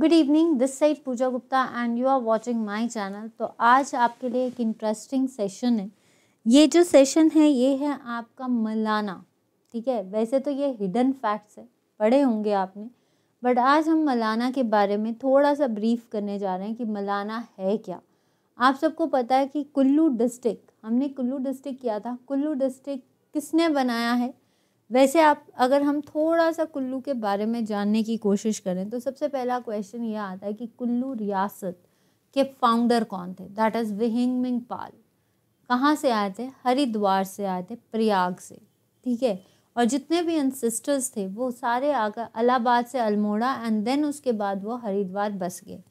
Good evening this side Pooja Gupta and you are watching my channel तो आज आपके लिए एक इंटरेस्टिंग सेशन है ये जो सेशन है ये है आपका मलाना ठीक है वैसे तो ये हिडन फैक्ट्स है पढ़े होंगे आपने बट आज हम मलाना के बारे में थोड़ा सा ब्रीफ करने जा रहे हैं कि मलाना है क्या आप सबको पता है कि कुल्लू डिस्ट्रिक्ट हमने कुल्लू डिस्ट्रिक्ट किया था कुल्लू डिस्ट्रिक्ट किसने बनाया है वैसे आप अगर हम थोड़ा सा कुल्लू के बारे में जानने की कोशिश करें तो सबसे पहला क्वेश्चन ये आता है कि कुल्लू रियासत के फाउंडर कौन थे that is Vihangmani Pal कहाँ से आए थे हरिद्वार से आए थे प्रयाग से ठीक है और जितने भी अनसिस्टर्स थे वो सारे आकर अलाहाबाद से अल्मोड़ा एंड देन उसके बाद वो हरिद्वार बस गए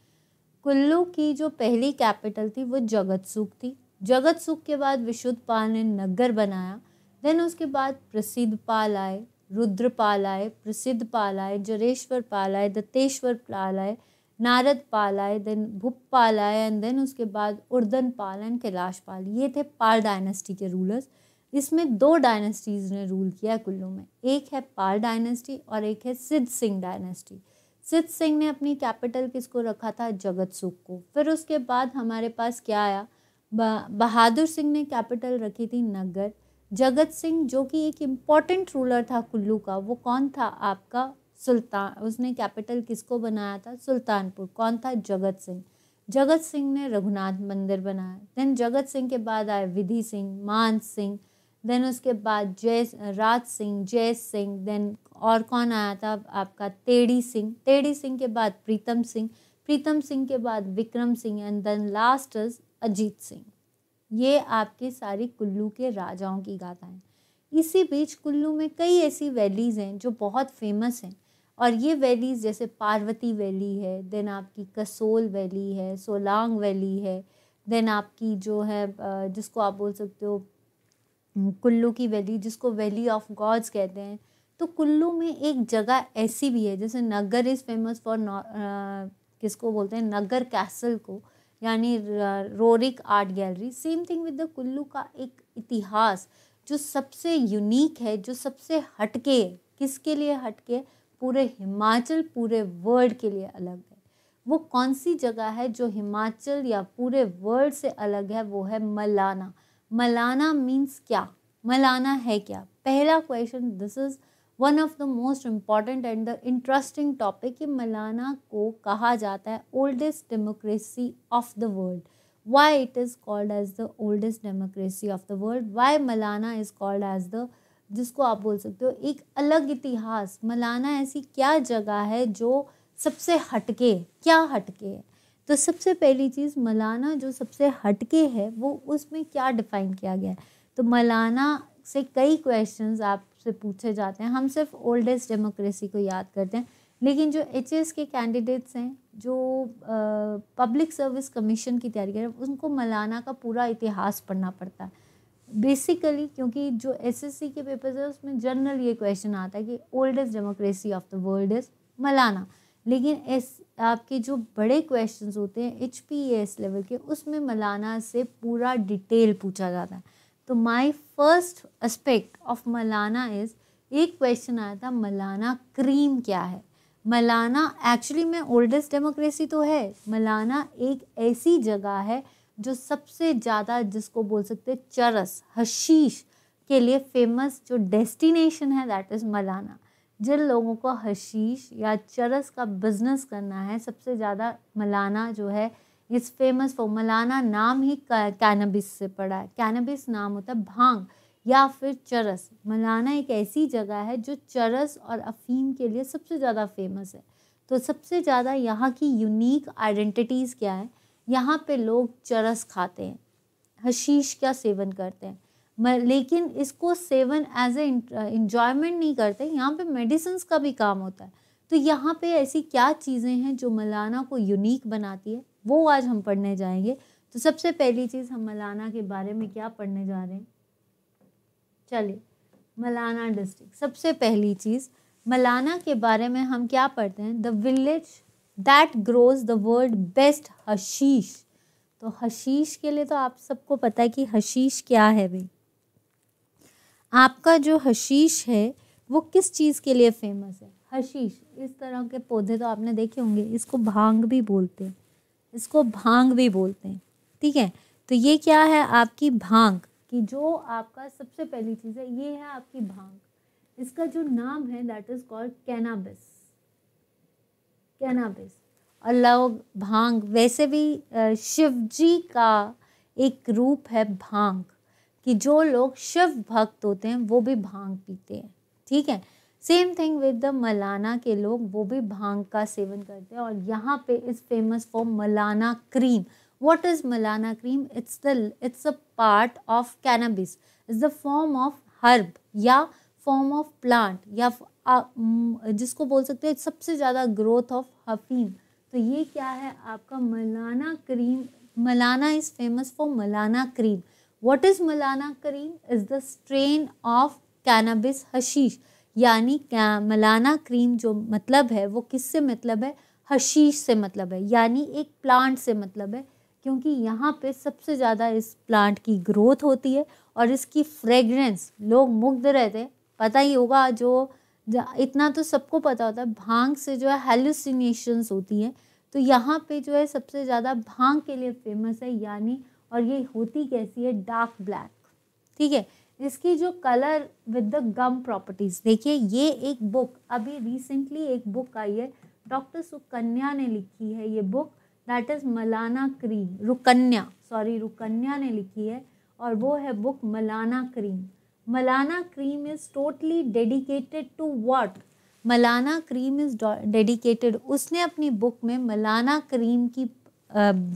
कुल्लू की जो पहली कैपिटल थी वो जगत सुख थी जगत सुख के बाद विशुद्ध पाल ने नगर बनाया देन उसके बाद प्रसिद्ध पाल आए रुद्रपाल आए प्रसिद्ध पाल आए जरेश्वर पाल आए दत्तेश्वर पाल आए नारद पाल आए देन भुप पाल आए एंड देन उसके बाद उर्दन पाल एंड कैलाश पाल ये थे पाल डायनेस्टी के रूलर्स इसमें दो डायनेस्टीज़ ने रूल किया कुल्लू में एक है पाल डायनेस्टी और एक है सिद्ध सिंह डायनेस्टी सिद्ध सिंह ने अपनी कैपिटल किसको रखा था जगत सुख को फिर उसके बाद हमारे पास क्या आया बहादुर सिंह ने कैपिटल रखी थी नगर जगत सिंह जो कि एक इम्पॉर्टेंट रूलर था कुल्लू का वो कौन था आपका सुल्तान उसने कैपिटल किसको बनाया था सुल्तानपुर कौन था जगत सिंह जगत सिंह ने रघुनाथ मंदिर बनाया देन जगत सिंह के बाद आए विधि सिंह मान सिंह देन उसके बाद जय राज सिंह जय सिंह देन और कौन आया था आपका तेड़ी सिंह तेड़ी सिंह के बाद प्रीतम सिंह प्रीतम सिंह के बाद Vikram Singh and then last is Ajit Singh ये आपके सारी कुल्लू के राजाओं की गाथाएं इसी बीच कुल्लू में कई ऐसी वैलीज़ हैं जो बहुत फेमस हैं और ये वैलीज़ जैसे पार्वती वैली है देन आपकी कसोल वैली है सोलांग वैली है देन आपकी जो है जिसको आप बोल सकते हो कुल्लू की वैली जिसको वैली ऑफ गॉड्स कहते हैं तो कुल्लू में एक जगह ऐसी भी है जैसे नगर इज़ फेमस फॉर किसको बोलते हैं नगर कैसल को यानी Roerich art gallery same thing with the Kullu का एक इतिहास जो सबसे यूनिक है जो सबसे हटके है किसके लिए हटके पूरे हिमाचल पूरे वर्ल्ड के लिए अलग है वो कौन सी जगह है जो हिमाचल या पूरे वर्ल्ड से अलग है वो है मलाना मलाना मीन्स क्या मलाना है क्या पहला question this is one of the most important and the interesting topic कि मलाना को कहा जाता है oldest democracy of the world why it is called as the oldest democracy of the world why Malana is called as the जिसको आप बोल सकते हो एक अलग इतिहास मलाना ऐसी क्या जगह है जो सबसे हटके क्या हटके है तो सबसे पहली चीज़ मलाना जो सबसे हटके है वो उसमें क्या डिफ़ाइन किया गया है तो मलाना से कई क्वेश्चंस आप से पूछे जाते हैं हम सिर्फ ओल्डेस्ट डेमोक्रेसी को याद करते हैं लेकिन जो एच के कैंडिडेट्स हैं जो पब्लिक सर्विस कमीशन की तैयारी कर रहे हैं उनको मलाना का पूरा इतिहास पढ़ना पड़ता है बेसिकली क्योंकि जो एस के पेपर्स है उसमें जनरल ये क्वेश्चन आता है कि oldest democracy of the world is Malana लेकिन एस आपके जो बड़े क्वेश्चंस होते हैं एच लेवल के उसमें मलाना से पूरा डिटेल पूछा जाता है तो my first aspect of Malana is एक क्वेश्चन आया था मलाना क्रीम क्या है मलाना एक्चुअली में ओल्डेस्ट डेमोक्रेसी तो है मलाना एक ऐसी जगह है जो सबसे ज़्यादा जिसको बोल सकते हैं चरस हशीश के लिए फेमस जो डेस्टिनेशन है दैट इज़ मलाना जिन लोगों को हशीश या चरस का बिज़नेस करना है सबसे ज़्यादा मलाना जो है इज़ फेमस फॉर मलाना नाम ही कैनबिस से पड़ा है कैनबिस नाम होता है भांग या फिर चरस मलाना एक ऐसी जगह है जो चरस और अफीम के लिए सबसे ज़्यादा फेमस है तो सबसे ज़्यादा यहाँ की यूनिक आइडेंटिटीज़ क्या है यहाँ पे लोग चरस खाते हैं हशीश का सेवन करते हैं लेकिन इसको सेवन एज ए इंजॉयमेंट नहीं करते यहाँ पे मेडिसिन का भी काम होता है तो यहाँ पे ऐसी क्या चीज़ें हैं जो मलाना को यूनिक बनाती है वो आज हम पढ़ने जाएंगे तो सबसे पहली चीज़ हम मलाना के बारे में क्या पढ़ने जा रहे हैं चलिए मलाना डिस्ट्रिक्ट सबसे पहली चीज़ मलाना के बारे में हम क्या पढ़ते हैं the village that grows the world best hashish तो हशीश के लिए तो आप सबको पता है कि हशीश क्या है भाई आपका जो हशीश है वो किस चीज़ के लिए फेमस है हशीश इस तरह के पौधे तो आपने देखे होंगे इसको भांग भी बोलते हैं इसको भांग भी बोलते हैं ठीक है तो ये क्या है आपकी भांग कि जो आपका सबसे पहली चीज़ है ये है आपकी भांग इसका जो नाम है that is called cannabis cannabis और लोग भांग वैसे भी शिव जी का एक रूप है भांग कि जो लोग शिव भक्त होते हैं वो भी भांग पीते हैं ठीक है same thing with the Malana के लोग वो भी भांग का सेवन करते हैं और यहाँ पे is famous for Malana cream what is Malana cream it's the it's a part of cannabis is the form of herb या फॉर्म ऑफ प्लांट या जिसको बोल सकते हैं सबसे ज़्यादा ग्रोथ ऑफ हफीम तो ये क्या है आपका Malana cream Malana is famous for Malana cream what is Malana cream is the strain of cannabis hashish यानी क्या मलाना क्रीम जो मतलब है वो किस से मतलब है हशीश से मतलब है यानी एक प्लांट से मतलब है क्योंकि यहाँ पे सबसे ज़्यादा इस प्लांट की ग्रोथ होती है और इसकी फ्रेगरेंस लोग मुग्ध रहते हैं पता ही होगा जो इतना तो सबको पता होता है भांग से जो है हेलुसिनेशंस होती हैं तो यहाँ पे जो है सबसे ज़्यादा भांग के लिए फेमस है यानी और ये होती कैसी है डार्क ब्लैक ठीक है इसकी जो colour with the gum properties देखिए ये एक बुक अभी रिसेंटली एक बुक आई है डॉक्टर सुकन्या ने लिखी है ये book that is Malana cream Rukanya sorry Rukanya ने लिखी है और वो है book Malana cream Malana cream is totally dedicated to what Malana cream is dedicated उसने अपनी बुक में मलाना क्रीम की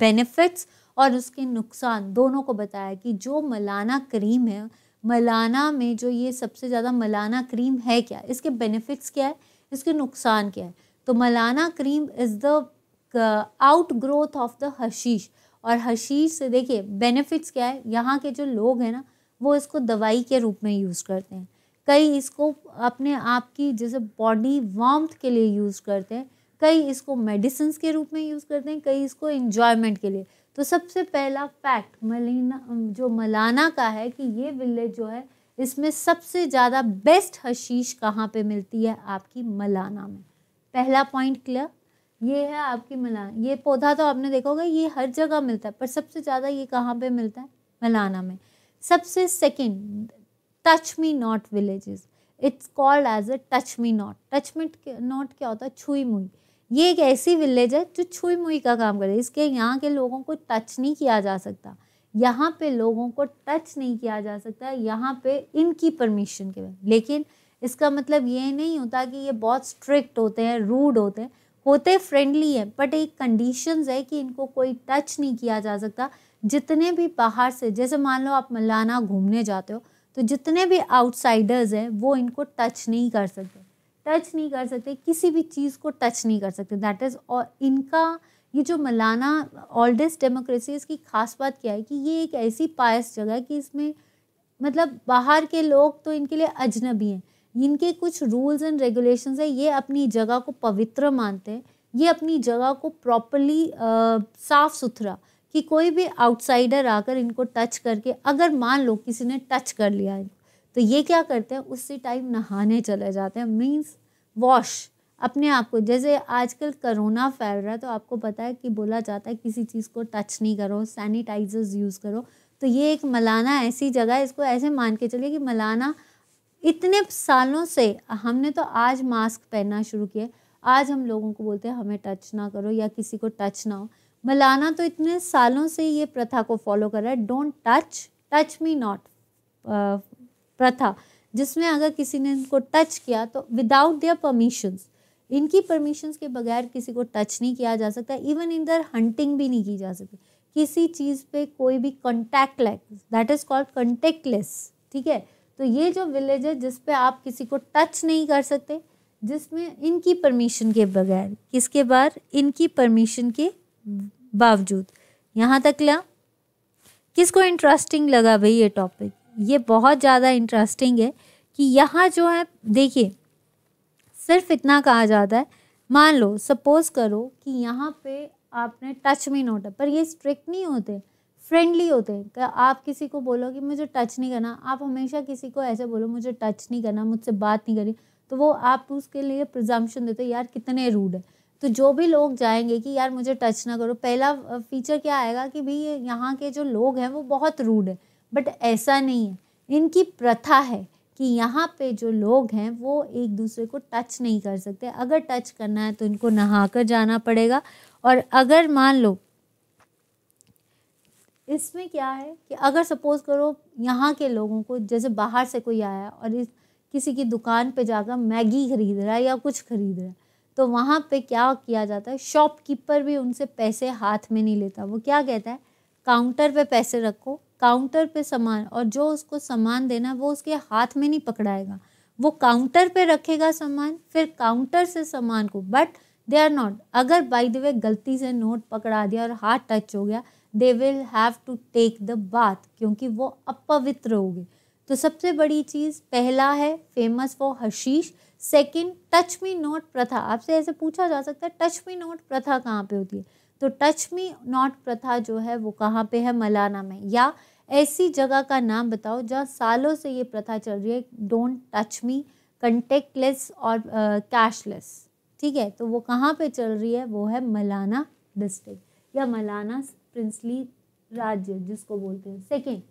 बेनिफिट्स और उसके नुकसान दोनों को बताया कि जो मलाना क्रीम है मलाना में जो ये सबसे ज़्यादा मलाना क्रीम है क्या इसके बेनिफिट्स क्या है इसके नुकसान क्या है तो Malana cream is the outgrowth of the hashish और हशीश से देखिए बेनिफिट्स क्या है यहाँ के जो लोग हैं ना वो इसको दवाई के रूप में यूज़ करते हैं कई इसको अपने आप की जैसे बॉडी वार्म्थ के लिए यूज़ करते हैं कई इसको मेडिसिन के रूप में यूज़ करते हैं कई इसको इन्जॉयमेंट के लिए तो सबसे पहला फैक्ट मलिना जो मलाना का है कि ये विलेज जो है इसमें सबसे ज़्यादा बेस्ट हशीश कहाँ पे मिलती है आपकी मलाना में पहला पॉइंट क्लियर ये है आपकी मलाना ये पौधा तो आपने देखा होगा ये हर जगह मिलता है पर सबसे ज़्यादा ये कहाँ पे मिलता है मलाना में सबसे second touch me not villages it's called as a touch me not touch me not क्या होता है छुई मुई ये एक ऐसी विलेज है जो छुई मुई का काम करे इसके यहाँ के लोगों को टच नहीं किया जा सकता यहाँ पे लोगों को टच नहीं किया जा सकता यहाँ पे इनकी परमिशन के बाद लेकिन इसका मतलब ये नहीं होता कि ये बहुत स्ट्रिक्ट होते हैं रूड होते हैं होते फ्रेंडली हैं बट एक कंडीशन है कि इनको कोई टच नहीं किया जा सकता जितने भी बाहर से जैसे मान लो आप मलाना घूमने जाते हो तो जितने भी आउटसाइडर्स हैं वो इनको टच नहीं कर सकते टच नहीं कर सकते किसी भी चीज़ को टच नहीं कर सकते दैट इज़ और इनका ये जो मलाना ओल्डेस्ट डेमोक्रेसी इसकी खास बात क्या है कि ये एक ऐसी पायस जगह है कि इसमें मतलब बाहर के लोग तो इनके लिए अजनबी हैं इनके कुछ रूल्स एंड रेगुलेशंस है ये अपनी जगह को पवित्र मानते हैं ये अपनी जगह को प्रॉपरली साफ सुथरा कि कोई भी आउटसाइडर आकर इनको टच करके अगर मान लो किसी ने टच कर लिया इनको तो ये क्या करते हैं उसी टाइम नहाने चले जाते हैं मीन्स वॉश अपने आप को जैसे आजकल करोना फैल रहा है तो आपको पता है कि बोला जाता है किसी चीज़ को टच नहीं करो सैनिटाइजर्स यूज़ करो तो ये एक मलाना ऐसी जगह है इसको ऐसे मान के चलिए कि मलाना इतने सालों से हमने तो आज मास्क पहनना शुरू किया आज हम लोगों को बोलते हैं हमें टच ना करो या किसी को टच ना हो मलाना तो इतने सालों से ये प्रथा को फॉलो कर रहा है don't touch touch me not प्रथा जिसमें अगर किसी ने इनको टच किया तो विदाउट देयर परमिशंस इनकी परमिशंस के बगैर किसी को टच नहीं किया जा सकता इवन इन दर हंटिंग भी नहीं की जा सकती किसी चीज़ पे कोई भी contactless that is called contactless ठीक है तो ये जो विलेज है जिस पे आप किसी को टच नहीं कर सकते जिसमें इनकी परमिशन के बगैर किसके बाद इनकी परमिशन के बावजूद यहाँ तक ला किसको इंटरेस्टिंग लगा भाई ये टॉपिक ये बहुत ज़्यादा इंटरेस्टिंग है कि यहाँ जो है देखिए सिर्फ इतना कहा जाता है मान लो सपोज़ करो कि यहाँ पे आपने टच में नोट है पर ये स्ट्रिक्ट नहीं होते फ्रेंडली होते हैं कि आप किसी को बोलो कि मुझे टच नहीं करना आप हमेशा किसी को ऐसे बोलो मुझे टच नहीं करना मुझसे बात नहीं करनी तो वो आप उसके लिए प्रजम्पन देते हो यार कितने रूड है तो जो भी लोग जाएंगे कि यार मुझे टच ना करो पहला फीचर क्या आएगा कि भाई यहाँ के जो लोग हैं वो बहुत रूड है बट ऐसा नहीं है इनकी प्रथा है कि यहाँ पे जो लोग हैं वो एक दूसरे को टच नहीं कर सकते अगर टच करना है तो इनको नहा कर जाना पड़ेगा और अगर मान लो इसमें क्या है कि अगर सपोज़ करो यहाँ के लोगों को जैसे बाहर से कोई आया और इस किसी की दुकान पे जाकर मैगी खरीद रहा है या कुछ खरीद रहा है तो वहाँ पे क्या किया जाता है शॉपकीपर भी उनसे पैसे हाथ में नहीं लेता वो क्या कहता है काउंटर पे पैसे रखो काउंटर पे सामान और जो उसको सामान देना वो उसके हाथ में नहीं पकड़ाएगा वो काउंटर पे रखेगा सामान फिर काउंटर से सामान को बट दे आर नॉट अगर बाई द वे गलती से नोट पकड़ा दिया और हाथ टच हो गया they will have to take the bath क्योंकि वो अपवित्र हो गए तो सबसे बड़ी चीज़ पहला है famous for hashish second touch me not प्रथा आपसे ऐसे पूछा जा सकता है टच मी नोट प्रथा कहाँ पे होती है तो टच मी नॉट प्रथा जो है वो कहाँ पे है मलाना में या ऐसी जगह का नाम बताओ जहाँ सालों से ये प्रथा चल रही है डोंट टच मी कंटेक्टलेस और कैशलेस uh, ठीक है तो वो कहाँ पे चल रही है वो है मलाना डिस्ट्रिक्ट या मलाना प्रिंसली राज्य जिसको बोलते हैं सेकेंड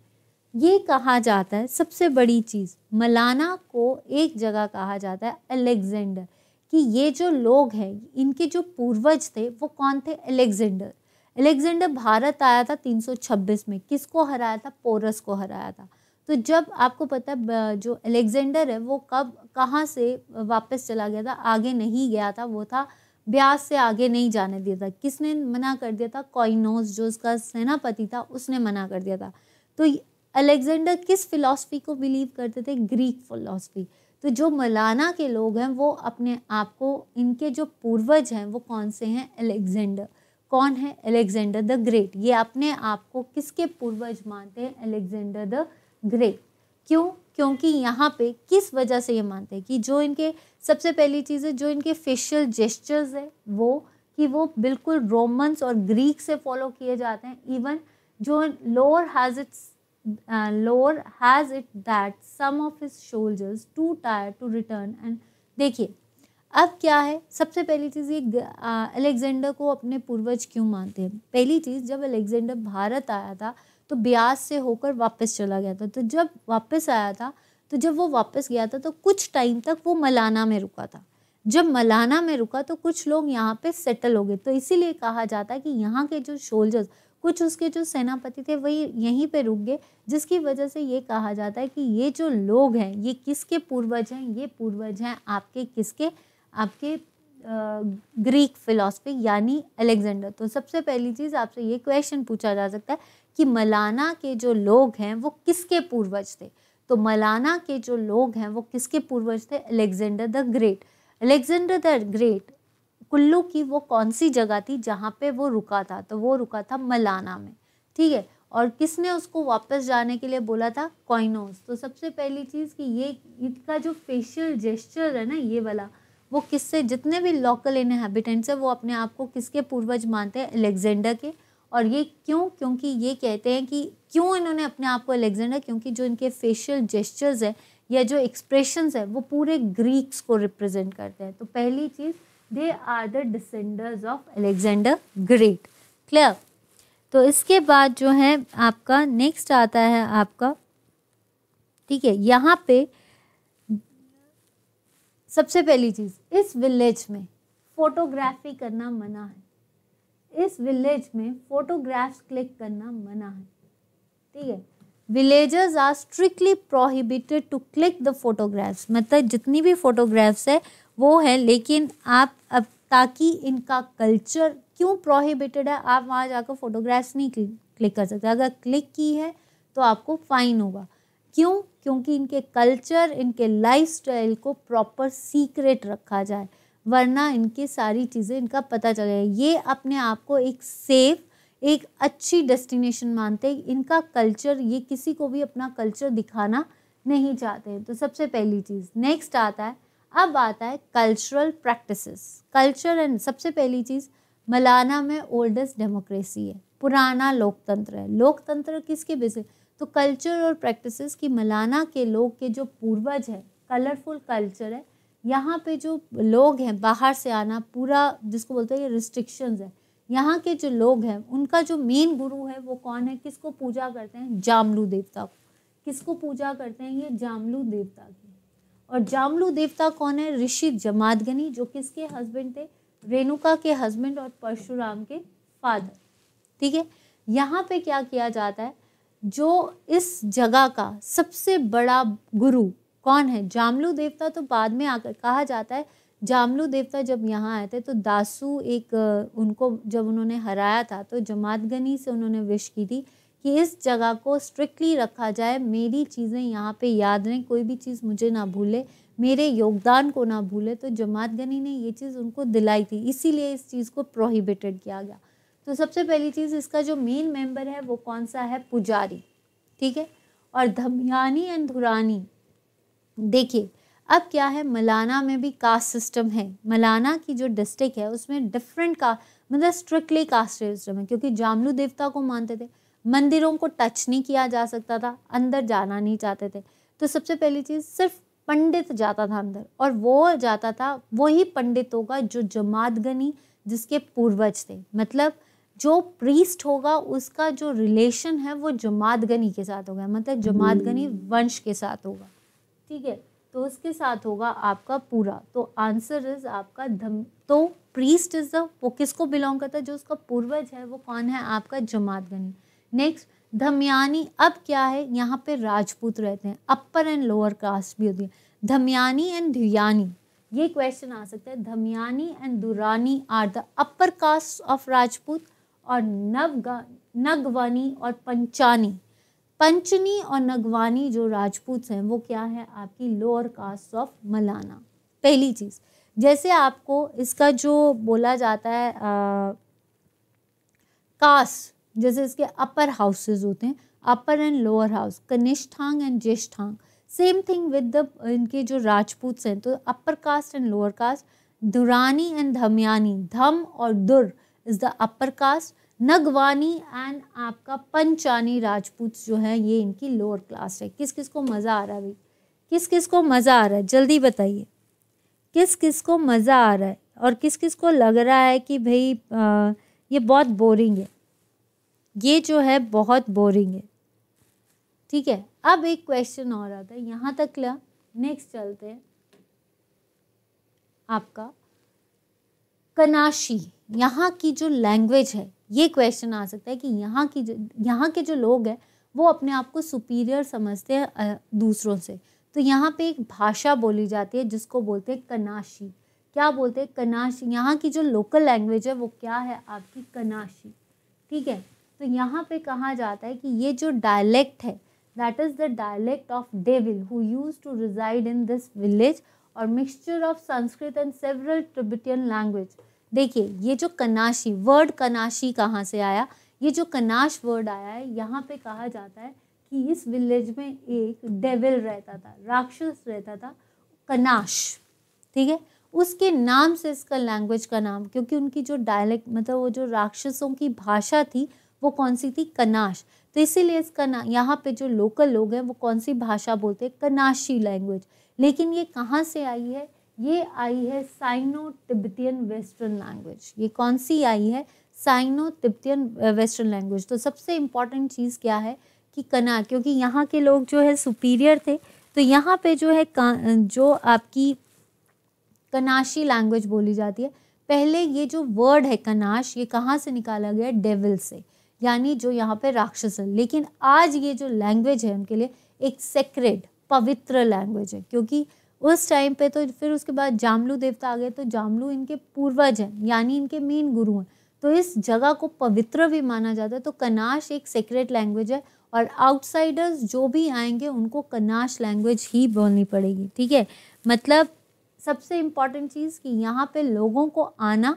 ये कहा जाता है सबसे बड़ी चीज़ मलाना को एक जगह कहा जाता है अलेक्जेंडर कि ये जो लोग हैं इनके जो पूर्वज थे वो कौन थे अलेक्जेंडर अलेक्जेंडर भारत आया था 326 में किसको हराया था पोरस को हराया था तो जब आपको पता है जो अलेक्जेंडर है वो कब कहाँ से वापस चला गया था आगे नहीं गया था वो था ब्यास से आगे नहीं जाने दिया था किसने मना कर दिया था कॉइनोस जो उसका सेनापति था उसने मना कर दिया था तो अलेक्जेंडर किस फ़िलासफ़ी को बिलीव करते थे ग्रीक फिलासफ़ी तो जो मलाना के लोग हैं वो अपने आप को इनके जो पूर्वज हैं वो कौन से हैं अलेक्जेंडर कौन है अलेक्जेंडर द ग्रेट ये अपने आप को किसके पूर्वज मानते हैं अलेक्जेंडर द ग्रेट क्यों क्योंकि यहाँ पे किस वजह से ये मानते हैं कि जो इनके सबसे पहली चीज़ है जो इनके फेशियल जेस्चर्स है वो कि वो बिल्कुल रोमन्स और ग्रीक से फॉलो किए जाते हैं इवन जो lore has its lore has it that some of his soldiers too tire to return and देखिए अब क्या है सबसे पहली चीज़ ये अलेक्जेंडर को अपने पूर्वज क्यों मानते हैं पहली चीज़ जब अलेक्जेंडर भारत आया था तो ब्यास से होकर वापस चला गया था तो जब वापस आया था तो जब वो वापस गया था तो कुछ टाइम तक वो मलाना में रुका था जब मलाना में रुका तो कुछ लोग यहाँ पे सेटल हो गए तो इसीलिए कहा जाता है कि यहाँ के जो सोल्जर्स कुछ उसके जो सेनापति थे वही यहीं पे रुक गए जिसकी वजह से ये कहा जाता है कि ये जो लोग हैं ये किसके पूर्वज हैं ये पूर्वज हैं आपके किसके आपके ग्रीक फिलोसफी यानी अलेक्जेंडर तो सबसे पहली चीज़ आपसे ये क्वेश्चन पूछा जा सकता है कि मलाना के जो लोग हैं वो किसके पूर्वज थे तो मलाना के जो लोग हैं वो किसके पूर्वज थे Alexander the great Alexander the great Kullu की वो कौन सी जगह थी जहाँ पे वो रुका था तो वो रुका था मलाना में ठीक है और किसने उसको वापस जाने के लिए बोला था कॉइनोस तो सबसे पहली चीज़ कि ये इसका जो फेशियल जेस्चर है ना ये वाला वो किससे जितने भी लोकल इनहेबिटेंट्स हैं वो अपने आप को किसके पूर्वज मानते हैं अलेक्जेंडर के और ये क्यों क्योंकि ये कहते हैं कि क्यों इन्होंने अपने आप को अलेक्जेंडर क्योंकि जो इनके फेशियल जेस्चर्स है या जो एक्सप्रेशंस है वो पूरे ग्रीक्स को रिप्रेजेंट करते हैं तो पहली चीज़ they are the descenders of Alexander great clear तो इसके बाद जो है आपका नेक्स्ट आता है आपका ठीक है यहाँ पे सबसे पहली चीज़ इस विलेज में फोटोग्राफी करना मना है इस विलेज में फोटोग्राफ्स क्लिक करना मना है ठीक है villagers are strictly prohibited to click the photographs मतलब जितनी भी फोटोग्राफ्स है वो है लेकिन आप अब ताकि इनका कल्चर क्यों प्रोहिबिटेड है आप वहाँ जाकर फोटोग्राफ्स नहीं क्लिक कर सकते अगर क्लिक की है तो आपको फाइन होगा क्यों क्योंकि इनके कल्चर इनके लाइफस्टाइल को प्रॉपर सीक्रेट रखा जाए वरना इनकी सारी चीज़ें इनका पता चल जाए ये अपने आप को एक सेफ़ एक अच्छी डेस्टिनेशन मानते हैं इनका कल्चर ये किसी को भी अपना कल्चर दिखाना नहीं चाहते हैं तो सबसे पहली चीज़ नेक्स्ट आता है अब आता है कल्चरल प्रैक्टिसेस कल्चर एंड सबसे पहली चीज़ मलाना में ओल्डेस्ट डेमोक्रेसी है पुराना लोकतंत्र है लोकतंत्र किसके बेसिस तो कल्चर और प्रैक्टिसेस की मलाना के लोग के जो पूर्वज है कलरफुल कल्चर है यहाँ पे जो लोग हैं बाहर से आना पूरा जिसको बोलते हैं ये रिस्ट्रिक्शंस है यहाँ के जो लोग हैं उनका जो मेन गुरु है वो कौन है किसको पूजा करते हैं जामलू देवता को किसको पूजा करते हैं ये जामलू देवता की और जामलू देवता कौन है ऋषि जमादगनी जो किसके हस्बैंड थे रेणुका के हस्बैंड और परशुराम के फादर ठीक है यहाँ पे क्या किया जाता है जो इस जगह का सबसे बड़ा गुरु कौन है जामलू देवता तो बाद में आकर कहा जाता है जामलू देवता जब यहाँ आए थे तो दासू एक उनको जब उन्होंने हराया था तो जमातगनी से उन्होंने विश की थी कि इस जगह को स्ट्रिक्टली रखा जाए मेरी चीज़ें यहाँ पे याद रहें कोई भी चीज़ मुझे ना भूले मेरे योगदान को ना भूले तो जमात गनी ने ये चीज़ उनको दिलाई थी इसीलिए इस चीज़ को प्रोहिबिटेड किया गया तो सबसे पहली चीज़ इसका जो मेन मेंबर है वो कौन सा है पुजारी ठीक है और धमयानी एंड धुरानी देखिए अब क्या है मलाना में भी कास्ट सिस्टम है मलाना की जो डिस्ट्रिक्ट है उसमें डिफरेंट का मतलब स्ट्रिक्टली कास्ट सिस्टम है क्योंकि जामलू देवता को मानते थे मंदिरों को टच नहीं किया जा सकता था अंदर जाना नहीं चाहते थे तो सबसे पहली चीज़ सिर्फ पंडित जाता था अंदर और वो जाता था वही पंडितों का जो जमातगनी जिसके पूर्वज थे मतलब जो प्रीस्ट होगा उसका जो रिलेशन है वो जमादगनी के साथ होगा मतलब जमादगनी hmm. वंश के साथ होगा ठीक है तो उसके साथ होगा आपका पूरा तो आंसर इज आपका धम तो प्रीस्ट इज द वो किसको बिलोंग करता है जो उसका पूर्वज है वो कौन है आपका जमात गनी नेक्स्ट धमयानी अब क्या है यहाँ पे राजपूत रहते हैं अपर एंड लोअर कास्ट भी होती है धमयानी एंड धुयानी ये क्वेश्चन आ सकता है Dhamyani and Durani are the upper caste of Rajput और नवगा नगवानी और पंचानी पंचनी और नगवानी जो राजपूत हैं वो क्या है आपकी लोअर कास्ट ऑफ मलाना पहली चीज़ जैसे आपको इसका जो बोला जाता है आ, कास्ट जैसे इसके अपर हाउसेज होते हैं upper and lower house Kanishthang and Jyeshthang same thing with the इनके जो राजपूत हैं तो upper caste and lower caste Durani and Dhamyani धम और दुर is the upper caste Nagwani and आपका पंचानी राजपूत जो है ये इनकी लोअर क्लास है किस किस को मज़ा आ रहा है भाई किस किस को मज़ा आ रहा है जल्दी बताइए किस किस को मज़ा आ रहा है और किस किस को लग रहा है कि भाई ये बहुत बोरिंग है ये जो है बहुत बोरिंग है ठीक है अब एक क्वेश्चन और आता है यहाँ तक ला नेक्स्ट चलते हैं आपका कनाशी यहाँ की जो लैंग्वेज है ये क्वेश्चन आ सकता है कि यहाँ की जो यहाँ के जो लोग हैं वो अपने आप को सुपीरियर समझते हैं दूसरों से तो यहाँ पे एक भाषा बोली जाती है जिसको बोलते हैं कनाशी क्या बोलते हैं कनाशी यहाँ की जो लोकल लैंग्वेज है वो क्या है आपकी कनाशी ठीक है तो यहाँ पे कहा जाता है कि ये जो डायलेक्ट है that is the dialect of devil who use to reside in this village और mixture of Sanskrit and several Tibetan language देखिए ये जो कनाशी वर्ड कनाशी कहाँ से आया ये जो कनाश वर्ड आया है यहाँ पे कहा जाता है कि इस विलेज में एक डेविल रहता था राक्षस रहता था कनाश ठीक है उसके नाम से इसका लैंग्वेज का नाम क्योंकि उनकी जो डायलेक्ट मतलब वो जो राक्षसों की भाषा थी वो कौन सी थी कनाश तो इसीलिए इसका नाम यहाँ पे जो लोकल लोग हैं वो कौन सी भाषा बोलते हैं कनाशी लैंग्वेज लेकिन ये कहाँ से आई है ये आई है साइनो तिब्बतियन वेस्टर्न लैंग्वेज ये कौन सी आई है साइनो तिब्बतियन वेस्टर्न लैंग्वेज तो सबसे इम्पॉर्टेंट चीज़ क्या है कि कना क्योंकि यहाँ के लोग जो है सुपीरियर थे तो यहाँ पे जो है जो आपकी कनाशी लैंग्वेज बोली जाती है पहले ये जो वर्ड है कनाश ये कहाँ से निकाला गया डेविल से यानी जो यहाँ पे राक्षस है लेकिन आज ये जो लैंग्वेज है उनके लिए एक सेक्रेड पवित्र लैंग्वेज है क्योंकि उस टाइम पे तो फिर उसके बाद जामलू देवता आ गए तो जामलू इनके पूर्वज हैं यानी इनके मेन गुरु हैं तो इस जगह को पवित्र भी माना जाता है तो कनाश एक सीक्रेट लैंग्वेज है और आउटसाइडर्स जो भी आएंगे उनको कनाश लैंग्वेज ही बोलनी पड़ेगी ठीक है मतलब सबसे इम्पॉर्टेंट चीज़ कि यहाँ पे लोगों को आना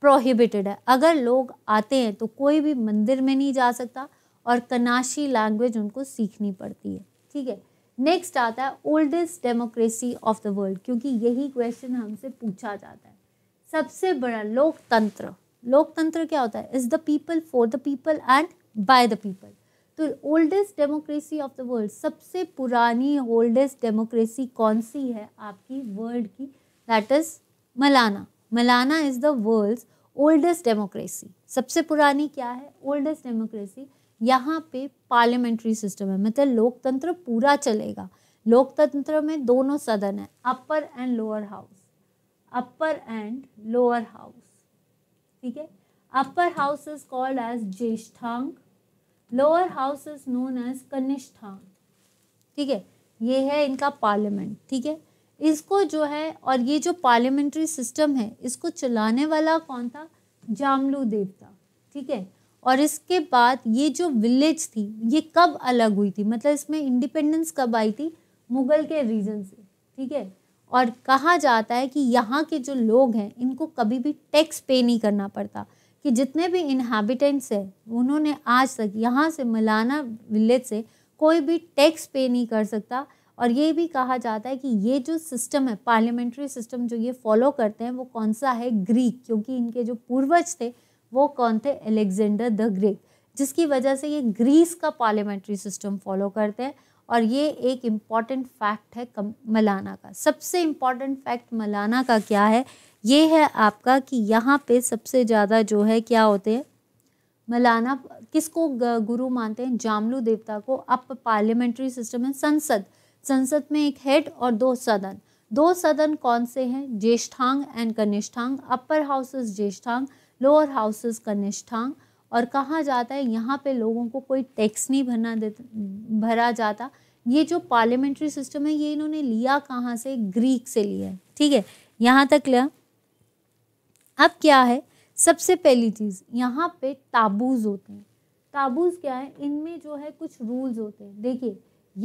प्रोहिबिटेड है अगर लोग आते हैं तो कोई भी मंदिर में नहीं जा सकता और कनाशी लैंग्वेज उनको सीखनी पड़ती है ठीक है नेक्स्ट आता है oldest democracy of the world क्योंकि यही क्वेश्चन हमसे पूछा जाता है सबसे बड़ा लोकतंत्र लोकतंत्र क्या होता है is the people for the people and by the people तो oldest democracy of the world सबसे पुरानी ओल्डेस्ट डेमोक्रेसी कौन सी है आपकी वर्ल्ड की that is Malana Malana is the world's oldest democracy सबसे पुरानी क्या है ओल्डेस्ट डेमोक्रेसी यहाँ पे पार्लियामेंट्री सिस्टम है मतलब लोकतंत्र पूरा चलेगा लोकतंत्र में दोनों सदन है upper and lower house upper and lower house ठीक है upper house is called as Jyeshthang lower house is known as Kanishthang ठीक है ये है इनका पार्लियामेंट ठीक है इसको जो है और ये जो पार्लियामेंट्री सिस्टम है इसको चलाने वाला कौन था जामलू देवता ठीक है और इसके बाद ये जो विलेज थी ये कब अलग हुई थी मतलब इसमें इंडिपेंडेंस कब आई थी मुगल के रीजन से ठीक है और कहा जाता है कि यहाँ के जो लोग हैं इनको कभी भी टैक्स पे नहीं करना पड़ता कि जितने भी इन्हाबिटेंट्स हैं उन्होंने आज तक यहाँ से मलाना विलेज से कोई भी टैक्स पे नहीं कर सकता और ये भी कहा जाता है कि ये जो सिस्टम है पार्लियामेंट्री सिस्टम जो ये फॉलो करते हैं वो कौन सा है ग्रीक क्योंकि इनके जो पूर्वज थे वो कौन थे एलेक्जेंडर द ग्रेट जिसकी वजह से ये ग्रीस का पार्लियामेंट्री सिस्टम फॉलो करते हैं और ये एक इम्पॉर्टेंट फैक्ट है कम मलाना का सबसे इम्पॉर्टेंट फैक्ट मलाना का क्या है ये है आपका कि यहाँ पे सबसे ज़्यादा जो है क्या होते हैं मलाना किसको गुरु मानते हैं जामलू देवता को अब पार्लियामेंट्री सिस्टम है संसद संसद में एक हेड और दो सदन दो सदन कौन से हैं Jyeshthang and Kanishthang upper houses Jyeshthang lower houses का निष्ठांग और कहा जाता है यहाँ पे लोगों को कोई टैक्स नहीं भरना देता भरा जाता ये जो पार्लियामेंट्री सिस्टम है ये इन्होंने लिया कहाँ से ग्रीक से लिया है ठीक है यहाँ तक लिया अब क्या है सबसे पहली चीज़ यहाँ पे ताबूज होते हैं ताबूज क्या है इनमें जो है कुछ रूल्स होते हैं देखिए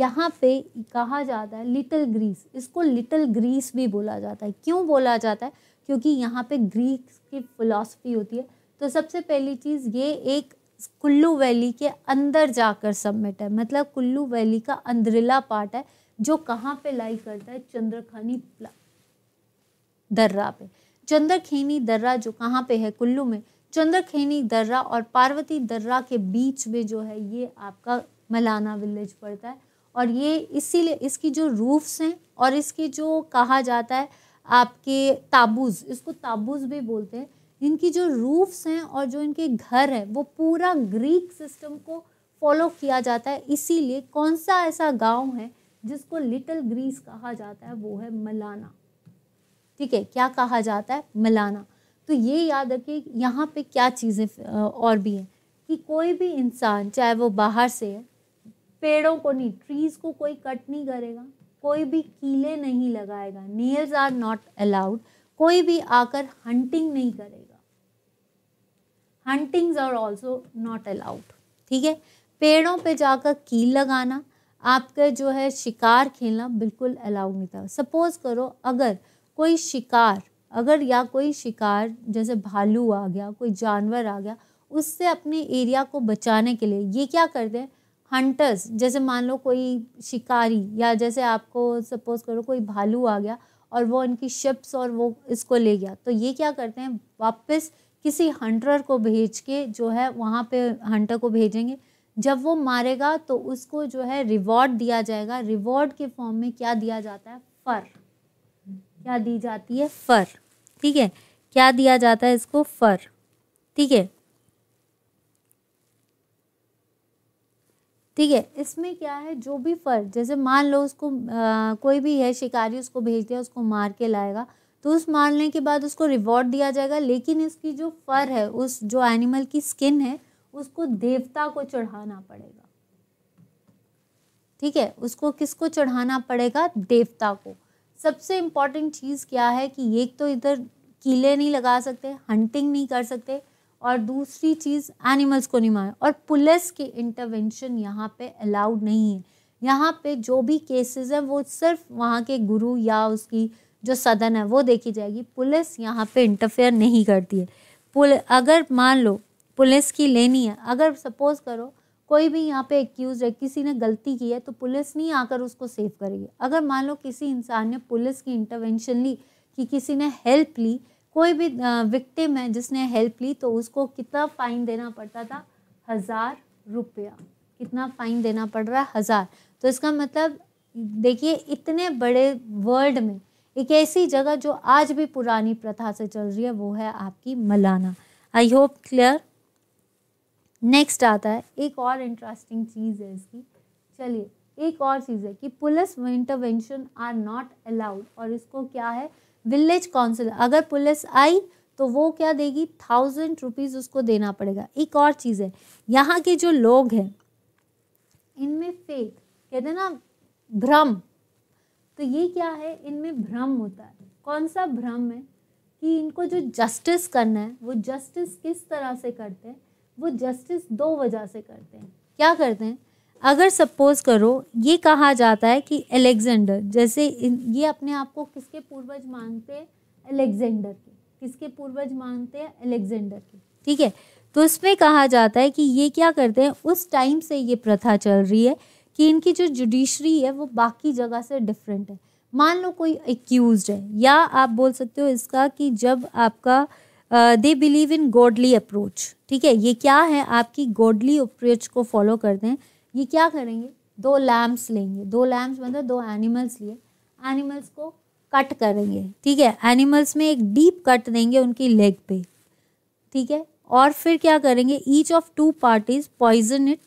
यहाँ पे कहा जाता है लिटिल ग्रीस इसको लिटिल ग्रीस भी बोला जाता है क्यों बोला जाता है क्योंकि यहाँ पे ग्रीक की फ़िलासफ़ी होती है तो सबसे पहली चीज़ ये एक कुल्लू वैली के अंदर जाकर सबमिट है मतलब कुल्लू वैली का अंदरला पार्ट है जो कहाँ पे लाई करता है चंद्रखानी दर्रा पे चंद्रखेनी दर्रा जो कहाँ पे है कुल्लू में चंद्रखेनी दर्रा और पार्वती दर्रा के बीच में जो है ये आपका मलाना विलेज पड़ता है और ये इसीलिए इसकी जो रूफ्स हैं और इसकी जो कहा जाता है आपके ताबूज़ इसको ताबूज़ भी बोलते हैं इनकी जो रूफ्स हैं और जो इनके घर हैं वो पूरा ग्रीक सिस्टम को फॉलो किया जाता है इसीलिए कौन सा ऐसा गांव है जिसको लिटिल ग्रीस कहा जाता है वो है मलाना ठीक है क्या कहा जाता है मलाना तो ये याद रखिए यहाँ पे क्या चीज़ें और भी हैं कि कोई भी इंसान चाहे वो बाहर से है पेड़ों को नहीं ट्रीज़ को कोई कट नहीं करेगा कोई भी कीले नहीं लगाएगा नेल्स आर नॉट अलाउड कोई भी आकर हंटिंग नहीं करेगा huntings are also not allowed ठीक है पेड़ों पे जाकर कील लगाना आपके जो है शिकार खेलना बिल्कुल अलाउड नहीं था सपोज़ करो अगर कोई शिकार अगर या कोई शिकार जैसे भालू आ गया कोई जानवर आ गया उससे अपने एरिया को बचाने के लिए ये क्या करते हैं हंटर्स जैसे मान लो कोई शिकारी या जैसे आपको सपोज करो कोई भालू आ गया और वो इनकी शिप्स और वो इसको ले गया तो ये क्या करते हैं वापस किसी हंटर को भेज के जो है वहाँ पे हंटर को भेजेंगे जब वो मारेगा तो उसको जो है रिवॉर्ड दिया जाएगा रिवॉर्ड के फॉर्म में क्या दिया जाता है फर क्या दी जाती है फर ठीक है क्या दिया जाता है इसको फर ठीक है ठीक है इसमें क्या है जो भी फर्ज जैसे मान लो उसको आ, कोई भी है शिकारी उसको भेज दिया उसको मार के लाएगा तो उस मारने के बाद उसको रिवॉर्ड दिया जाएगा लेकिन इसकी जो फर है उस जो एनिमल की स्किन है उसको देवता को चढ़ाना पड़ेगा ठीक है उसको किसको चढ़ाना पड़ेगा देवता को सबसे इम्पॉर्टेंट चीज़ क्या है कि एक तो इधर कीले नहीं लगा सकते हंटिंग नहीं कर सकते और दूसरी चीज़ एनिमल्स को नहीं मारा और पुलिस की इंटरवेंशन यहाँ पे अलाउड नहीं है यहाँ पे जो भी केसेस है वो सिर्फ वहाँ के गुरु या उसकी जो सदन है वो देखी जाएगी पुलिस यहाँ पे इंटरफेयर नहीं करती है पुल अगर मान लो पुलिस की लेनी है अगर सपोज करो कोई भी यहाँ पे एक्यूज है किसी ने गलती की है तो पुलिस नहीं आकर उसको सेव करेगी अगर मान लो किसी इंसान ने पुलिस की इंटरवेंशन ली कि किसी ने हेल्प ली कोई भी विक्टिम है जिसने हेल्प ली तो उसको कितना फ़ाइन देना पड़ता था हज़ार रुपया कितना फ़ाइन देना पड़ रहा है हज़ार तो इसका मतलब देखिए इतने बड़े वर्ल्ड में एक ऐसी जगह जो आज भी पुरानी प्रथा से चल रही है वो है आपकी Malana I hope clear next आता है एक और इंटरेस्टिंग चीज़ है इसकी चलिए एक और चीज़ है कि police intervention are not allowed और इसको क्या है विलेज काउंसिल अगर पुलिस आई तो वो क्या देगी थाउजेंड रुपीज़ उसको देना पड़ेगा एक और चीज़ है यहाँ के जो लोग हैं इनमें फेक कहते हैं ना भ्रम तो ये क्या है इनमें भ्रम होता है कौन सा भ्रम है कि इनको जो जस्टिस करना है वो जस्टिस किस तरह से करते हैं वो जस्टिस दो वजह से करते हैं क्या करते हैं अगर सपोज करो ये कहा जाता है कि अलेक्जेंडर जैसे ये अपने आप को किसके पूर्वज मानते हैं अलेक्जेंडर के किसके पूर्वज मानते हैं अलेक्जेंडर के ठीक है तो उसमें कहा जाता है कि ये क्या करते हैं उस टाइम से ये प्रथा चल रही है कि इनकी जो जुडिशरी है वो बाकी जगह से डिफरेंट है मान लो कोई एक्यूज है या आप बोल सकते हो इसका कि जब आपका they believe in godly approach ठीक है ये क्या है आपकी गॉडली अप्रोच को फॉलो करते हैं ये क्या करेंगे दो लैम्प्स लेंगे दो लैम्प्स मतलब दो एनिमल्स लिए एनिमल्स को कट करेंगे ठीक है एनिमल्स में एक डीप कट देंगे उनकी लेग पे ठीक है और फिर क्या करेंगे each of two parties poison it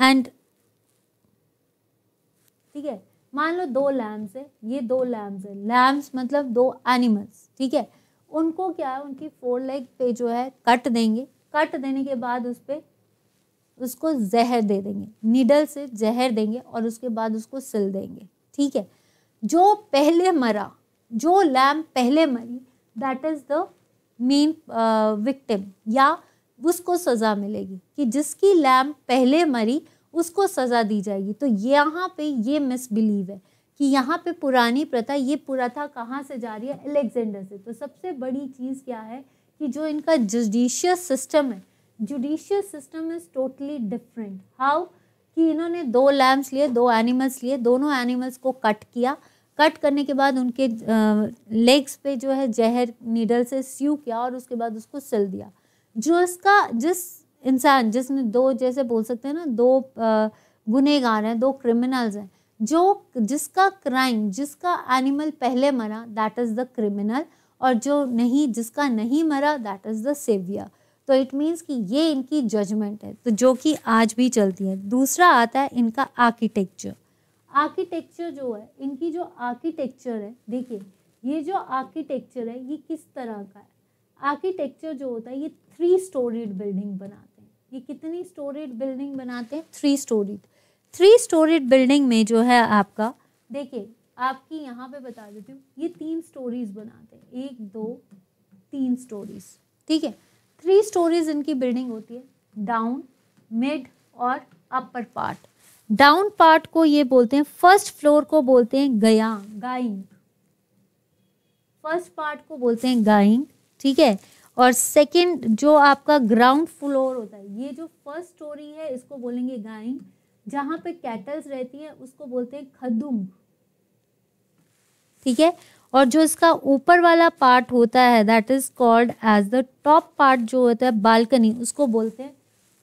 and ठीक है मान लो दो लैम्स है ये दो लैम्स है लैम्स मतलब दो एनिमल्स ठीक है उनको क्या है उनकी फोर लेग पे जो है कट देंगे कट देने के बाद उस पर उसको जहर दे देंगे निडल से जहर देंगे और उसके बाद उसको सिल देंगे ठीक है जो पहले मरा जो लैम पहले मरी that is the main victim या उसको सज़ा मिलेगी कि जिसकी लैम पहले मरी उसको सज़ा दी जाएगी तो यहाँ पे ये मिसबिलीव है कि यहाँ पे पुरानी प्रथा ये प्रथा कहाँ से जा रही है अलेक्जेंडर से तो सबसे बड़ी चीज़ क्या है कि जो इनका जुडिशियल सिस्टम है judicial system is totally different how कि इन्होंने दो लैम्स लिए दो एनिमल्स लिए दोनों एनिमल्स को कट किया कट करने के बाद उनके लेग्स पे जो है जहर नीडल से स्यू किया और उसके बाद उसको सिल दिया जो उसका जिस इंसान जिसने दो जैसे बोल सकते हैं ना दो गुनेगार हैं दो क्रिमिनल्स हैं जो जिसका क्राइम जिसका एनिमल पहले मरा दैट इज़ द क्रिमिनल और जो नहीं जिसका नहीं मरा दैट इज़ द सेवियर तो इट मीन्स कि ये इनकी जजमेंट है तो जो कि आज भी चलती है दूसरा आता है इनका आर्किटेक्चर आर्किटेक्चर जो है इनकी जो आर्किटेक्चर है देखिए ये जो आर्किटेक्चर है ये किस तरह का है आर्किटेक्चर जो होता है ये थ्री स्टोरीड बिल्डिंग बनाते हैं ये कितनी स्टोरीड बिल्डिंग बनाते हैं three storied three storied building में जो है आपका देखिए आपकी यहाँ पे बता देती हूँ ये तीन स्टोरीज बनाते हैं एक दो तीन स्टोरीज ठीक है थ्री स्टोरीज इनकी बिल्डिंग होती है डाउन मिड और अपर पार्ट डाउन पार्ट को ये बोलते हैं फर्स्ट फ्लोर को बोलते हैं गया गाइंग फर्स्ट पार्ट को बोलते हैं गाइंग ठीक है और सेकंड जो आपका ग्राउंड फ्लोर होता है ये जो फर्स्ट स्टोरी है इसको बोलेंगे गाइंग जहाँ पे कैटल्स रहती है उसको बोलते हैं खदुंग ठीक है और जो इसका ऊपर वाला पार्ट होता है that is called as the top part जो होता है बालकनी उसको बोलते हैं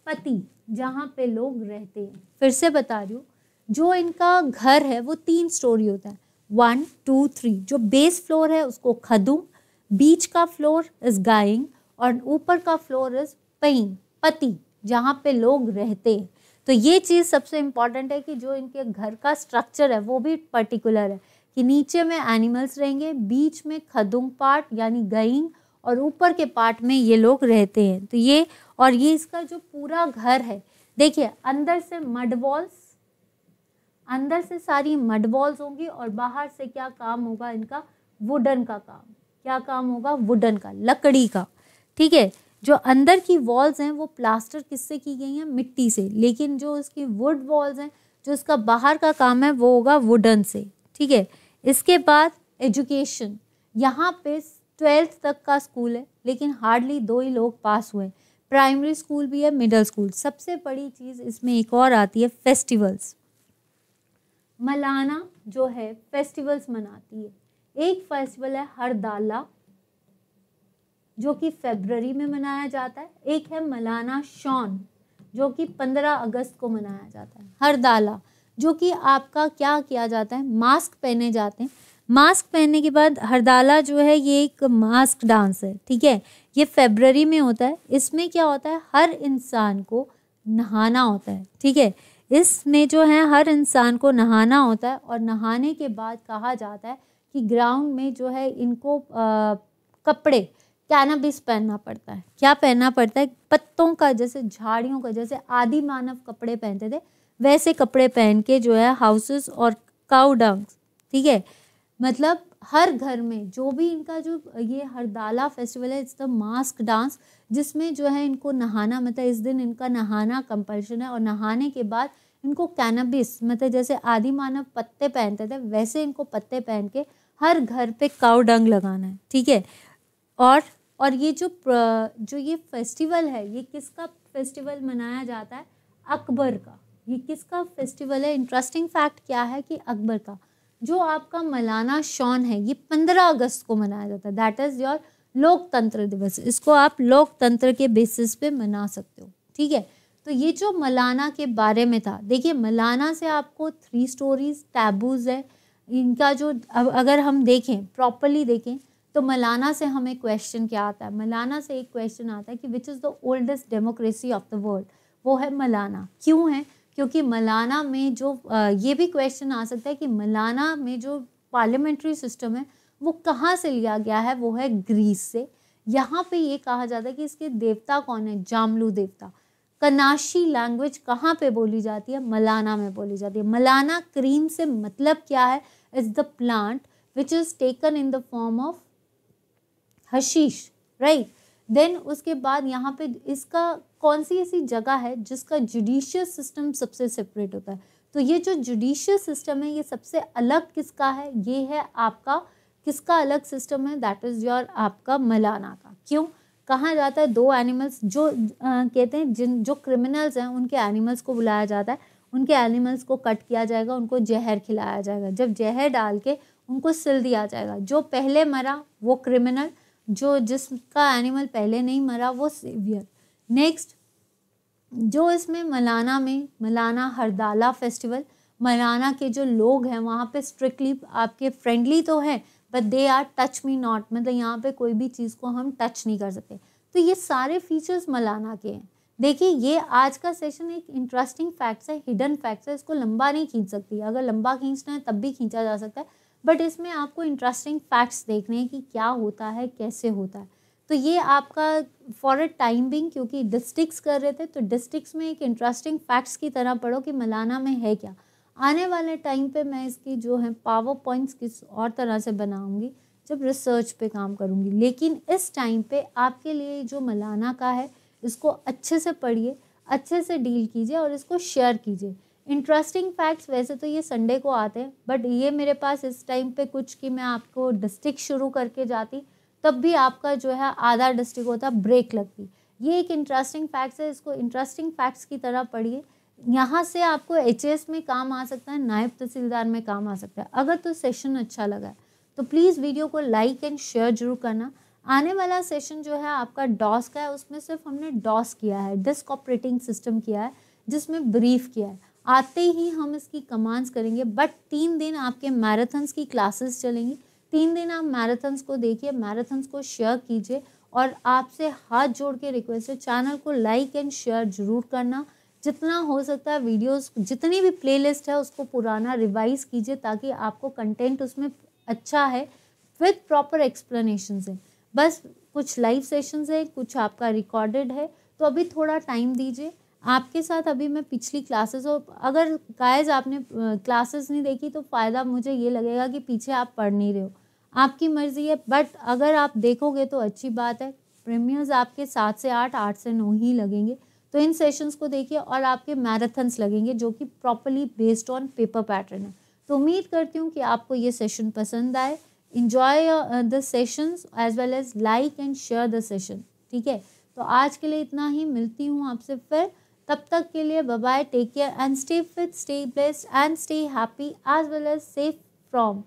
पति जहाँ पे लोग रहते हैं फिर से बता रही हूँ जो इनका घर है वो तीन स्टोरी होता है वन टू थ्री जो बेस फ्लोर है उसको खदुम बीच का फ्लोर इज गाइंग और ऊपर का फ्लोर इज पई पति जहाँ पे लोग रहते हैं तो ये चीज़ सबसे इम्पॉर्टेंट है कि जो इनके घर का स्ट्रक्चर है वो भी पर्टिकुलर है कि नीचे में एनिमल्स रहेंगे बीच में खदुंग पार्ट यानी गईंग और ऊपर के पार्ट में ये लोग रहते हैं तो ये और ये इसका जो पूरा घर है देखिए अंदर से मड वॉल्स अंदर से सारी मड वॉल्स होंगी और बाहर से क्या काम होगा इनका वुडन का काम क्या काम होगा वुडन का लकड़ी का ठीक है जो अंदर की वॉल्स हैं वो प्लास्टर किससे की गई हैं मिट्टी से लेकिन जो उसकी वुड वॉल्स हैं जो उसका बाहर का काम है वो होगा वुडन से ठीक है इसके बाद एजुकेशन यहाँ पे ट्वेल्थ तक का स्कूल है लेकिन हार्डली दो ही लोग पास हुए प्राइमरी स्कूल भी है मिडल स्कूल सबसे बड़ी चीज़ इसमें एक और आती है फेस्टिवल्स मलाना जो है फेस्टिवल्स मनाती है एक फेस्टिवल है हरदाला जो कि फेबररी में मनाया जाता है एक है मलाना शॉन जो कि पंद्रह अगस्त को मनाया जाता है हरदाला जो कि आपका क्या किया जाता है मास्क पहने जाते हैं मास्क पहनने के बाद हरदाला जो है ये एक मास्क डांस है ठीक है ये फेबररी में होता है इसमें क्या होता है हर इंसान को नहाना होता है ठीक है इसमें जो है हर इंसान को नहाना होता है और नहाने के बाद कहा जाता है कि ग्राउंड में जो है इनको आ, कपड़े कैनाबिस पहनना पड़ता है क्या पहनना पड़ता है पत्तों का जैसे झाड़ियों का जैसे आदि मानव कपड़े पहनते थे वैसे कपड़े पहन के जो है हाउसेस और काउ डंग्स ठीक है मतलब हर घर में जो भी इनका जो ये हरदाला फेस्टिवल है इट्स द मास्क डांस जिसमें जो है इनको नहाना मतलब इस दिन इनका नहाना कंपल्शन है और नहाने के बाद इनको कैनबिस मतलब जैसे आदि मानव पत्ते पहनते थे वैसे इनको पत्ते पहन के हर घर पे काउडंग डंग लगाना है ठीक है और और ये जो जो ये फेस्टिवल है ये किसका फेस्टिवल मनाया जाता है अकबर का ये किसका फेस्टिवल है इंटरेस्टिंग फैक्ट क्या है कि अकबर का जो आपका मलाना शॉन है ये पंद्रह अगस्त को मनाया जाता है दैट इज़ योर लोकतंत्र दिवस इसको आप लोकतंत्र के बेसिस पे मना सकते हो ठीक है तो ये जो मलाना के बारे में था देखिए मलाना से आपको थ्री स्टोरीज टैबूज है इनका जो अगर हम देखें प्रॉपरली देखें तो मलाना से हमें क्वेश्चन क्या आता है मलाना से एक क्वेश्चन आता है कि which is the oldest democracy of the world वो है मलाना क्यों है क्योंकि मलाना में जो ये भी क्वेश्चन आ सकता है कि मलाना में जो पार्लियामेंट्री सिस्टम है वो कहाँ से लिया गया है वो है ग्रीस से यहाँ पे ये कहा जाता है कि इसके देवता कौन है जामलू देवता कनाशी लैंग्वेज कहाँ पे बोली जाती है मलाना में बोली जाती है मलाना क्रीम से मतलब क्या है is the plant which is taken in the form of hashish right then उसके बाद यहाँ पे इसका कौन सी ऐसी जगह है जिसका जुडिशियल सिस्टम सबसे सेपरेट होता है तो ये जो जुडिशियल सिस्टम है ये सबसे अलग किसका है ये है आपका किसका अलग सिस्टम है दैट इज़ योर आपका मलाना का क्यों कहाँ जाता है दो एनिमल्स जो आ, कहते हैं जिन जो क्रिमिनल्स हैं उनके एनिमल्स को बुलाया जाता है उनके एनिमल्स को कट किया जाएगा उनको जहर खिलाया जाएगा जब जहर डाल के उनको सिल दिया जाएगा जो पहले मरा वो क्रिमिनल जो जिसका एनिमल पहले नहीं मरा वो सेवियर नेक्स्ट जो इसमें मलाना में मलाना हरदाला फेस्टिवल मलाना के जो लोग हैं वहाँ पे स्ट्रिक्टली आपके फ्रेंडली तो है but they are touch me not मतलब यहाँ पे कोई भी चीज़ को हम टच नहीं कर सकते तो ये सारे फीचर्स मलाना के हैं देखिए ये आज का सेशन एक इंटरेस्टिंग फैक्ट्स है हिडन फैक्ट्स है इसको लंबा नहीं खींच सकती अगर लंबा खींचना है तब भी खींचा जा सकता है बट इसमें आपको इंटरेस्टिंग फैक्ट्स देखने हैं कि क्या होता है कैसे होता है तो ये आपका फॉर अ टाइम बिंग क्योंकि डिस्ट्रिक्स कर रहे थे तो डिस्ट्रिक्स में एक इंटरेस्टिंग फैक्ट्स की तरह पढ़ो कि मलाना में है क्या आने वाले टाइम पे मैं इसकी जो है पावर पॉइंट्स किस और तरह से बनाऊंगी जब रिसर्च पे काम करूंगी लेकिन इस टाइम पे आपके लिए जो मलाना का है इसको अच्छे से पढ़िए अच्छे से डील कीजिए और इसको शेयर कीजिए इंटरेस्टिंग फैक्ट्स वैसे तो ये संडे को आते हैं बट ये मेरे पास इस टाइम पे कुछ कि मैं आपको डिस्ट्रिक्ट शुरू करके जाती तब भी आपका जो है आधा डिस्ट्रिक्ट होता ब्रेक लगती ये एक इंटरेस्टिंग फैक्ट्स है इसको इंटरेस्टिंग फैक्ट्स की तरह पढ़िए यहाँ से आपको एच में काम आ सकता है नायब तहसीलदार में काम आ सकता है अगर तो सेशन अच्छा लगा तो प्लीज़ वीडियो को लाइक एंड शेयर जरूर करना आने वाला सेशन जो है आपका डॉस का है उसमें सिर्फ हमने डॉस किया है डिस्क ऑपरेटिंग सिस्टम किया है जिसमें ब्रीफ किया है आते ही हम इसकी कमांड्स करेंगे बट तीन दिन आपके मैराथन्स की क्लासेस चलेंगी तीन दिन आप मैराथन्स को देखिए मैराथन्स को शेयर कीजिए और आपसे हाथ जोड़ के रिक्वेस्ट है चैनल को लाइक एंड शेयर जरूर करना जितना हो सकता है वीडियोस जितनी भी प्लेलिस्ट है उसको पुराना रिवाइज कीजिए ताकि आपको कंटेंट उसमें अच्छा है विथ प्रॉपर एक्सप्लेनेशन है बस कुछ लाइव सेशंस है कुछ आपका रिकॉर्डेड है तो अभी थोड़ा टाइम दीजिए आपके साथ अभी मैं पिछली क्लासेस और अगर गायज आपने क्लासेस नहीं देखी तो फ़ायदा मुझे ये लगेगा कि पीछे आप पढ़ नहीं रहे हो आपकी मर्ज़ी है बट अगर आप देखोगे तो अच्छी बात है प्रीमियर्स आपके सात से आठ आठ से नौ ही लगेंगे तो इन सेशंस को देखिए और आपके मैराथन्स लगेंगे जो कि properly based on paper pattern है तो उम्मीद करती हूँ कि आपको ये सेशन पसंद आए enjoy the sessions as well as like and share the session ठीक है तो आज के लिए इतना ही मिलती हूँ आपसे फिर तब तक के लिए bye take care and stay fit stay best and stay happy as well as safe from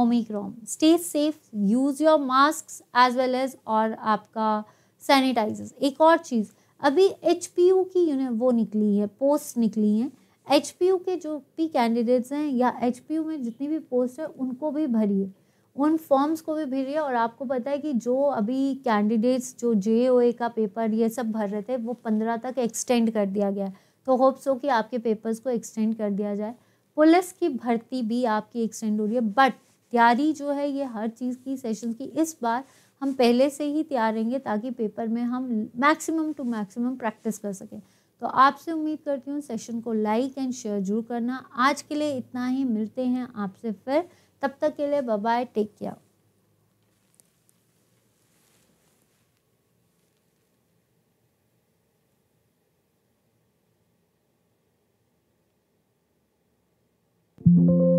Omicron stay safe use your mask as well as और आपका सैनिटाइजर एक और चीज़ अभी एच पी यू की यूनि वो निकली है पोस्ट निकली हैं एच पी यू के जो भी कैंडिडेट्स हैं या एच पी यू में जितनी भी पोस्ट है उनको भी भरिए उन फॉर्म्स को भी भेजिए और आपको पता है कि जो अभी कैंडिडेट्स जो जे ओ ए का पेपर ये सब भर रहे थे वो पंद्रह तक एक्सटेंड कर दिया गया है तो होप्स हो कि आपके पेपर्स को एक्सटेंड कर दिया जाए पुलिस की भर्ती भी आपकी एक्सटेंड हो रही है बट तैयारी जो है ये हर चीज़ की सेशन की इस बार हम पहले से ही तैयार रहेंगे ताकि पेपर में हम मैक्सिमम टू मैक्सिमम प्रैक्टिस कर सकें तो आपसे उम्मीद करती हूँ सेशन को लाइक एंड शेयर जरूर करना आज के लिए इतना ही मिलते हैं आपसे फिर तब तक के लिए bye take care thank you